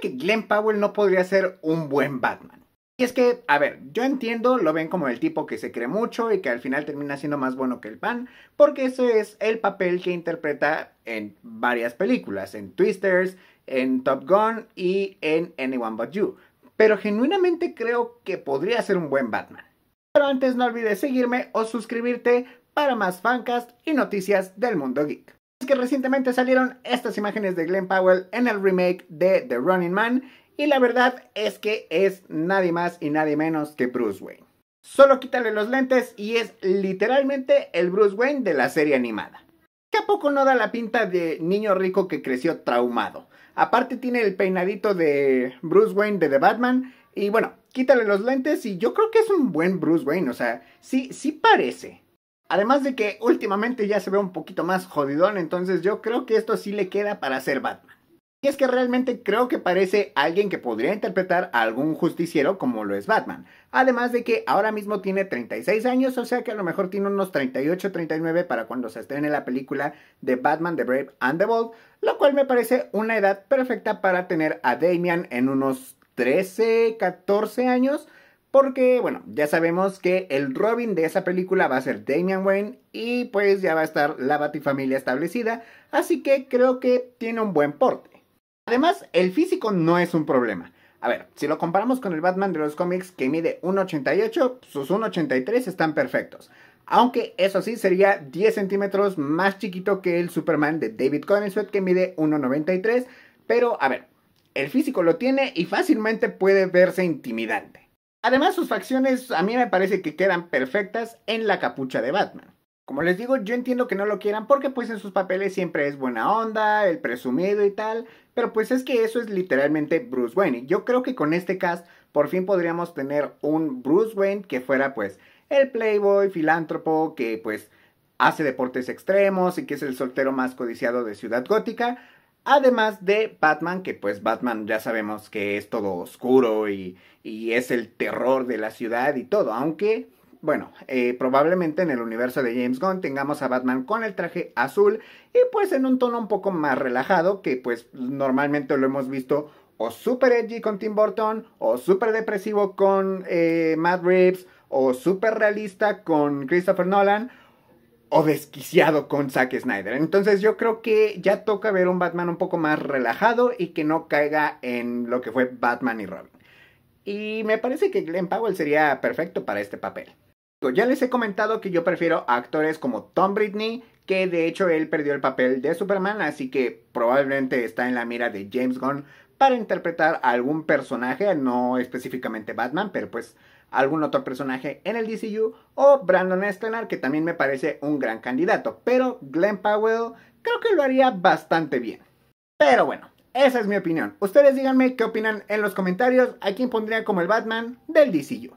que Glenn Powell no podría ser un buen Batman? Y es que, a ver, yo entiendo, lo ven como el tipo que se cree mucho y que al final termina siendo más bueno que el pan, porque ese es el papel que interpreta en varias películas, en Twisters, en Top Gun y en Anyone But You. Pero genuinamente creo que podría ser un buen Batman. Pero antes no olvides seguirme o suscribirte para más fancast y noticias del mundo geek que recientemente salieron estas imágenes de Glenn Powell en el remake de The Running Man y la verdad es que es nadie más y nadie menos que Bruce Wayne. Solo quítale los lentes y es literalmente el Bruce Wayne de la serie animada. Que a poco no da la pinta de niño rico que creció traumado. Aparte tiene el peinadito de Bruce Wayne de The Batman y bueno, quítale los lentes y yo creo que es un buen Bruce Wayne, o sea, sí, sí parece. Además de que últimamente ya se ve un poquito más jodidón, entonces yo creo que esto sí le queda para ser Batman. Y es que realmente creo que parece alguien que podría interpretar a algún justiciero como lo es Batman. Además de que ahora mismo tiene 36 años, o sea que a lo mejor tiene unos 38, 39 para cuando se estrene la película de Batman, The Brave and the Bold, lo cual me parece una edad perfecta para tener a Damian en unos 13, 14 años porque, bueno, ya sabemos que el Robin de esa película va a ser Damian Wayne y pues ya va a estar la Batifamilia establecida, así que creo que tiene un buen porte. Además, el físico no es un problema. A ver, si lo comparamos con el Batman de los cómics que mide 1,88, sus 1,83 están perfectos. Aunque eso sí sería 10 centímetros más chiquito que el Superman de David Conisbet que mide 1,93. Pero a ver, el físico lo tiene y fácilmente puede verse intimidante. Además, sus facciones a mí me parece que quedan perfectas en la capucha de Batman. Como les digo, yo entiendo que no lo quieran porque pues en sus papeles siempre es buena onda, el presumido y tal, pero pues es que eso es literalmente Bruce Wayne. Yo creo que con este cast por fin podríamos tener un Bruce Wayne que fuera pues el playboy, filántropo, que pues hace deportes extremos y que es el soltero más codiciado de Ciudad Gótica, Además de Batman, que pues Batman ya sabemos que es todo oscuro y, es el terror de la ciudad y todo, aunque bueno, eh, probablemente en el universo de James Gunn tengamos a Batman con el traje azul y pues en un tono un poco más relajado que pues normalmente lo hemos visto o super edgy con Tim Burton o super depresivo con eh, Matt Reeves o super realista con Christopher Nolan o desquiciado con Zack Snyder. Entonces yo creo que ya toca ver un Batman un poco más relajado y que no caiga en lo que fue Batman y Robin. Y me parece que Glenn Powell sería perfecto para este papel. Ya les he comentado que yo prefiero actores como Tom Britney, que de hecho él perdió el papel de Superman, así que probablemente está en la mira de James Gunn para interpretar algún personaje, no específicamente Batman, pero pues algún otro personaje en el DCU o Brandon Estelar, que también me parece un gran candidato, pero Glenn Powell creo que lo haría bastante bien. Pero bueno, esa es mi opinión. Ustedes díganme qué opinan en los comentarios a quién pondría como el Batman del DCU.